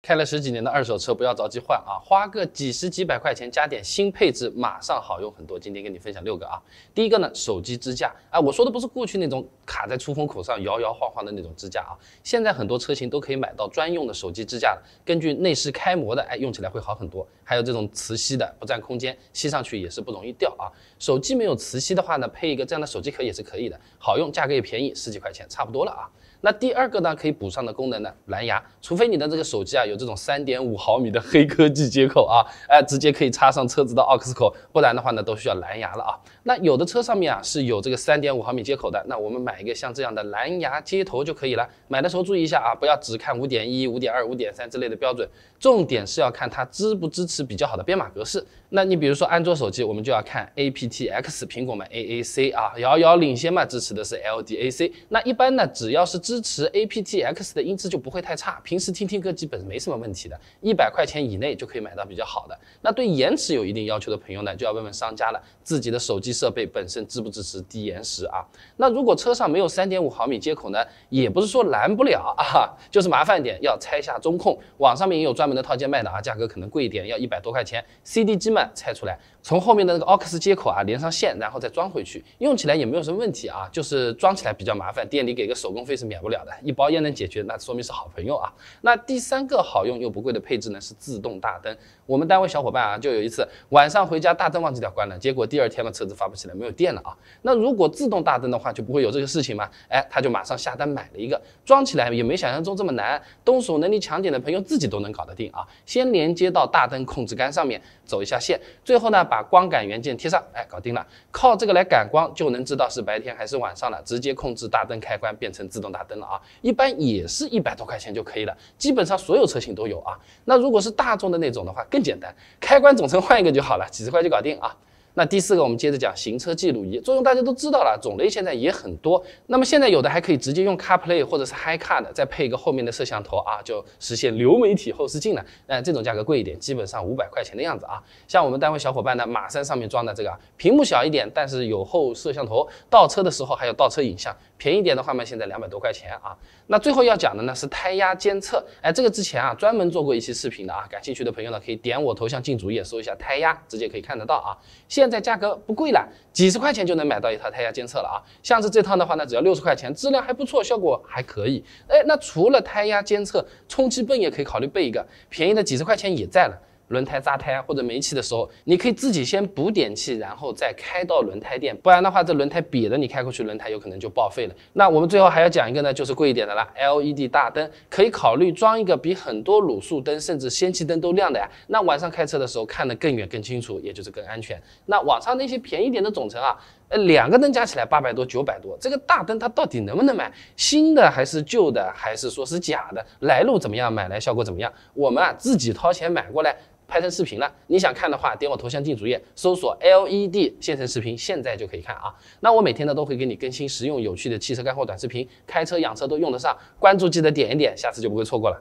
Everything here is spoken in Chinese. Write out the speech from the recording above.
开了十几年的二手车，不要着急换啊，花个几十几百块钱加点新配置，马上好用很多。今天跟你分享六个啊，第一个呢，手机支架，啊，我说的不是过去那种卡在出风口上摇摇晃晃的那种支架啊，现在很多车型都可以买到专用的手机支架了，根据内饰开模的，哎，用起来会好很多。还有这种磁吸的，不占空间，吸上去也是不容易掉啊。手机没有磁吸的话呢，配一个这样的手机壳也是可以的，好用，价格也便宜，十几块钱差不多了啊。那第二个呢，可以补上的功能呢，蓝牙，除非你的这个手机啊。有这种三点五毫米的黑科技接口啊，哎，直接可以插上车子的 AUX 口，不然的话呢，都需要蓝牙了啊。那有的车上面啊是有这个三点五毫米接口的，那我们买一个像这样的蓝牙接头就可以了。买的时候注意一下啊，不要只看五点一、五点二、五点三之类的标准，重点是要看它支不支持比较好的编码格式。那你比如说安卓手机，我们就要看 aptx，苹果嘛 AAC 啊，遥遥领先嘛，支持的是 LDAC。那一般呢，只要是支持 aptx 的音质就不会太差，平时听听歌基本没。没什么问题的，一百块钱以内就可以买到比较好的。那对延迟有一定要求的朋友呢，就要问问商家了，自己的手机设备本身支不支持低延时啊？那如果车上没有三点五毫米接口呢，也不是说拦不了啊，就是麻烦点，要拆下中控，网上面也有专门的套件卖的啊，价格可能贵一点，要一百多块钱，CD 机嘛拆出来。从后面的那个 AUX 接口啊连上线，然后再装回去，用起来也没有什么问题啊，就是装起来比较麻烦，店里给个手工费是免不了的。一包烟能解决，那说明是好朋友啊。那第三个好用又不贵的配置呢，是自动大灯。我们单位小伙伴啊，就有一次晚上回家大灯忘记掉关了，结果第二天嘛车子发不起来，没有电了啊。那如果自动大灯的话，就不会有这个事情嘛？哎，他就马上下单买了一个，装起来也没想象中这么难，动手能力强点的朋友自己都能搞得定啊。先连接到大灯控制杆上面，走一下线，最后呢把。把光感元件贴上，哎，搞定了。靠这个来感光，就能知道是白天还是晚上了。直接控制大灯开关，变成自动大灯了啊。一般也是一百多块钱就可以了，基本上所有车型都有啊。那如果是大众的那种的话，更简单，开关总成换一个就好了，几十块就搞定啊。那第四个，我们接着讲行车记录仪，作用大家都知道了，种类现在也很多。那么现在有的还可以直接用 Car Play 或者是 HiCar 的，再配一个后面的摄像头啊，就实现流媒体后视镜了。那这种价格贵一点，基本上五百块钱的样子啊。像我们单位小伙伴呢，马三上面装的这个，屏幕小一点，但是有后摄像头，倒车的时候还有倒车影像。便宜点的话嘛，现在两百多块钱啊。那最后要讲的呢是胎压监测，哎，这个之前啊专门做过一期视频的啊，感兴趣的朋友呢可以点我头像进主页搜一下胎压，直接可以看得到啊。现现在价格不贵了，几十块钱就能买到一套胎压监测了啊！像是这套的话，呢，只要六十块钱，质量还不错，效果还可以。哎，那除了胎压监测，充气泵也可以考虑备一个，便宜的几十块钱也在了。轮胎扎胎或者没气的时候，你可以自己先补点气，然后再开到轮胎店。不然的话，这轮胎瘪的，你开过去轮胎有可能就报废了。那我们最后还要讲一个呢，就是贵一点的了，LED 大灯可以考虑装一个，比很多卤素灯甚至氙气灯都亮的呀。那晚上开车的时候看得更远更清楚，也就是更安全。那网上那些便宜点的总成啊。呃，两个灯加起来八百多、九百多，这个大灯它到底能不能买？新的还是旧的，还是说是假的？来路怎么样？买来效果怎么样？我们啊自己掏钱买过来，拍成视频了。你想看的话，点我头像进主页，搜索 LED 现成视频，现在就可以看啊。那我每天呢都会给你更新实用有趣的汽车干货短视频，开车养车都用得上。关注记得点一点，下次就不会错过了。